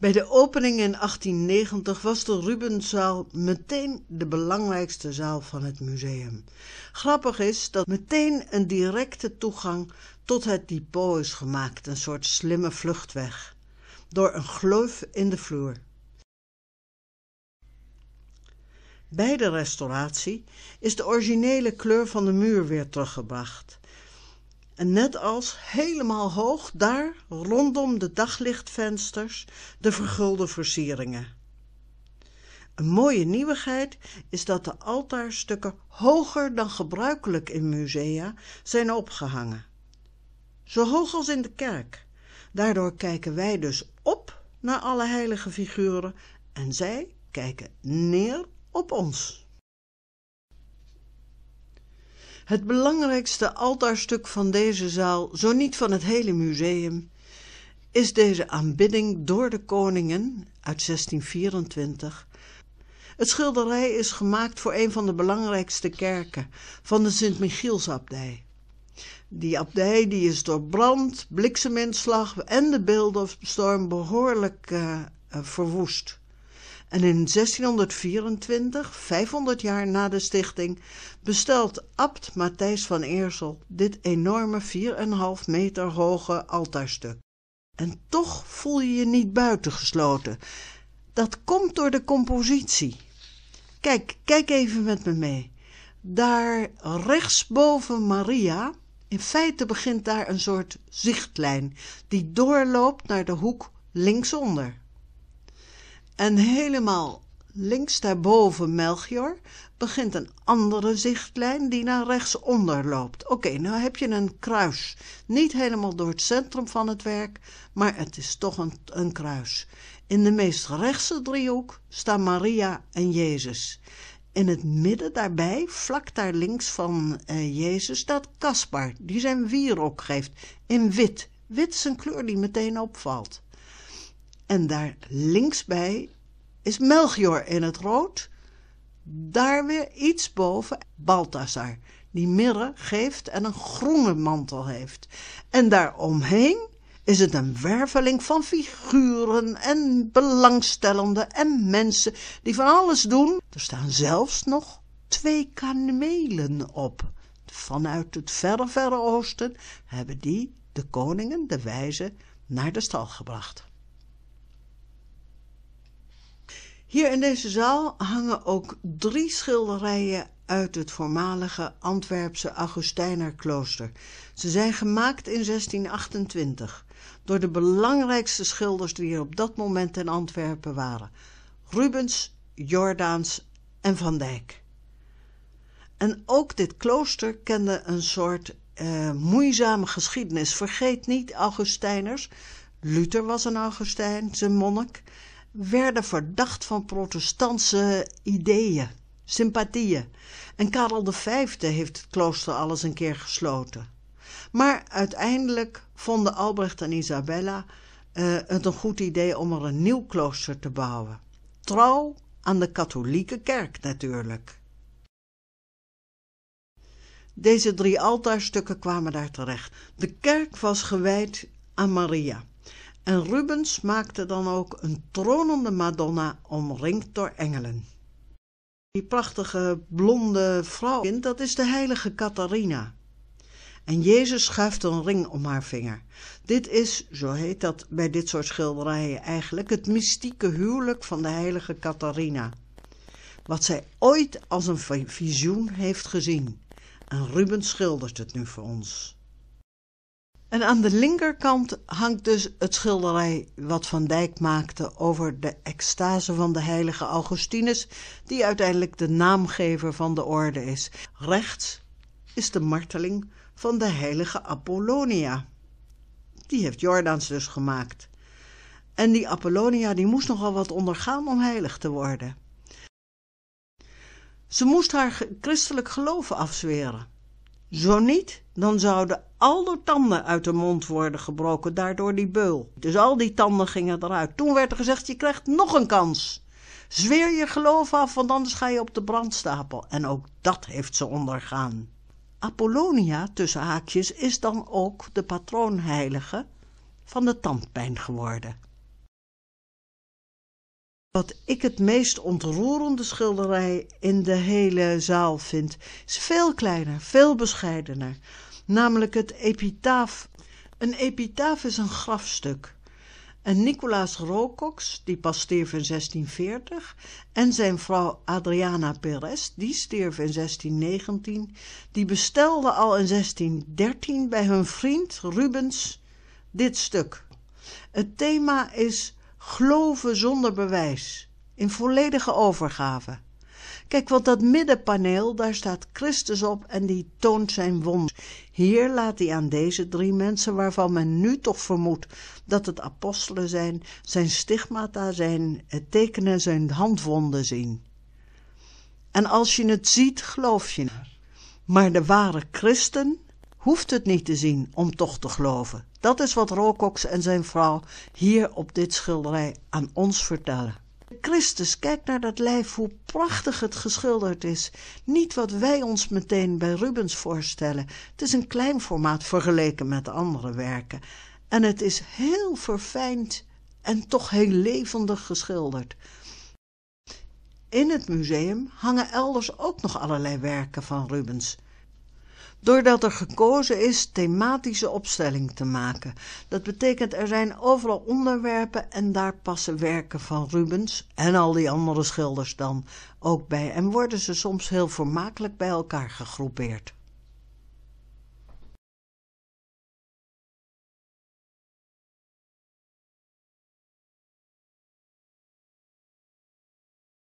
Bij de opening in 1890 was de Rubenszaal meteen de belangrijkste zaal van het museum. Grappig is dat meteen een directe toegang tot het depot is gemaakt, een soort slimme vluchtweg, door een gloof in de vloer. Bij de restauratie is de originele kleur van de muur weer teruggebracht en net als helemaal hoog daar rondom de daglichtvensters de vergulde versieringen een mooie nieuwigheid is dat de altaarstukken hoger dan gebruikelijk in musea zijn opgehangen. Zo hoog als in de kerk. Daardoor kijken wij dus op naar alle heilige figuren en zij kijken neer op ons. Het belangrijkste altaarstuk van deze zaal, zo niet van het hele museum, is deze aanbidding door de koningen uit 1624. Het schilderij is gemaakt voor een van de belangrijkste kerken van de Sint-Michielsabdij. Die abdij die is door brand, blikseminslag en de beeldenstorm behoorlijk eh, eh, verwoest. En in 1624, 500 jaar na de stichting, bestelt abt Matthijs van Eersel dit enorme 4,5 meter hoge altaarstuk. En toch voel je je niet buitengesloten. Dat komt door de compositie. Kijk, kijk even met me mee. Daar rechts boven Maria, in feite begint daar een soort zichtlijn die doorloopt naar de hoek linksonder en helemaal links daarboven Melchior begint een andere zichtlijn die naar rechtsonder loopt. Oké, okay, nou heb je een kruis. Niet helemaal door het centrum van het werk, maar het is toch een, een kruis. In de meest rechtse driehoek staan Maria en Jezus. In het midden daarbij, vlak daar links van eh, Jezus, staat Caspar, die zijn wierok geeft, in wit. Wit is een kleur die meteen opvalt. En daar linksbij is Melchior in het rood. Daar weer iets boven Balthasar, die mirre geeft en een groene mantel heeft. En daaromheen is het een werveling van figuren en belangstellenden en mensen die van alles doen. Er staan zelfs nog twee kamelen op. Vanuit het verre, verre oosten hebben die de koningen, de wijzen, naar de stal gebracht. Hier in deze zaal hangen ook drie schilderijen uit het voormalige Antwerpse Augustijnerklooster. Ze zijn gemaakt in 1628 door de belangrijkste schilders die er op dat moment in Antwerpen waren: Rubens, Jordaens en Van Dijk. En ook dit klooster kende een soort eh, moeizame geschiedenis. Vergeet niet, Augustijners. Luther was een Augustijn, zijn monnik werden verdacht van protestantse ideeën, sympathieën. En Karel V heeft het klooster alles een keer gesloten. Maar uiteindelijk vonden Albrecht en Isabella eh, het een goed idee om er een nieuw klooster te bouwen. Trouw aan de katholieke kerk natuurlijk. Deze drie altaarstukken kwamen daar terecht. De kerk was gewijd aan Maria en rubens maakte dan ook een tronende madonna omringd door engelen die prachtige blonde vrouw dat is de heilige Catharina. En Jezus schuift een ring om haar vinger. Dit is, zo heet dat bij dit soort schilderijen eigenlijk, het mystieke huwelijk van de heilige Catharina. Wat zij ooit als een visioen heeft gezien. En Rubens schildert het nu voor ons. En aan de linkerkant hangt dus het schilderij wat Van Dijk maakte over de extase van de heilige Augustinus, die uiteindelijk de naamgever van de orde is. Rechts is de marteling van de heilige Apollonia. Die heeft Jordaans dus gemaakt. En die Apollonia die moest nogal wat ondergaan om heilig te worden. Ze moest haar christelijk geloof afzweren. Zo niet, dan zouden al de tanden uit de mond worden gebroken, daardoor die beul. Dus al die tanden gingen eruit. Toen werd er gezegd, je krijgt nog een kans. Zweer je geloof af, want anders ga je op de brandstapel. En ook dat heeft ze ondergaan. Apollonia, tussen haakjes, is dan ook de patroonheilige van de tandpijn geworden wat ik het meest ontroerende schilderij in de hele zaal vind, is veel kleiner, veel bescheidener. Namelijk het epitaaf. Een epitaaf is een grafstuk. En Nicolaas Rokox die pas stierf in 1640, en zijn vrouw Adriana Perez, die stierf in 1619, die bestelden al in 1613 bij hun vriend Rubens dit stuk. Het thema is Geloven zonder bewijs, in volledige overgave. Kijk, want dat middenpaneel, daar staat Christus op en die toont zijn wond. Hier laat hij aan deze drie mensen, waarvan men nu toch vermoedt dat het apostelen zijn, zijn stigmata, zijn tekenen, zijn handwonden zien. En als je het ziet, geloof je. Maar de ware christen hoeft het niet te zien om toch te geloven. Dat is wat Rocox en zijn vrouw hier op dit schilderij aan ons vertellen. Christus, kijk naar dat lijf, hoe prachtig het geschilderd is. Niet wat wij ons meteen bij Rubens voorstellen. Het is een klein formaat vergeleken met andere werken. En het is heel verfijnd en toch heel levendig geschilderd. In het museum hangen elders ook nog allerlei werken van Rubens doordat er gekozen is thematische opstelling te maken. Dat betekent er zijn overal onderwerpen en daar passen werken van Rubens en al die andere schilders dan ook bij en worden ze soms heel vermakelijk bij elkaar gegroepeerd.